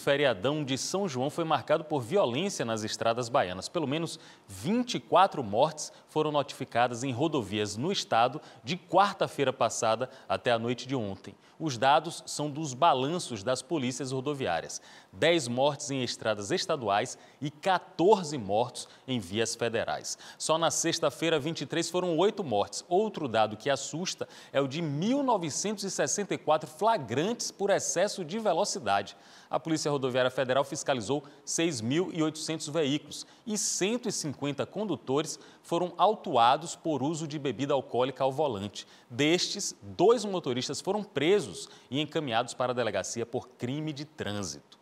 feriadão de São João foi marcado por violência nas estradas baianas. Pelo menos 24 mortes foram notificadas em rodovias no estado de quarta-feira passada até a noite de ontem. Os dados são dos balanços das polícias rodoviárias: 10 mortes em estradas estaduais e 14 mortos em vias federais. Só na sexta-feira, 23, foram 8 mortes. Outro dado que assusta é o de 1964 flagrantes por excesso de velocidade. A polícia Polícia Rodoviária Federal fiscalizou 6.800 veículos e 150 condutores foram autuados por uso de bebida alcoólica ao volante. Destes, dois motoristas foram presos e encaminhados para a delegacia por crime de trânsito.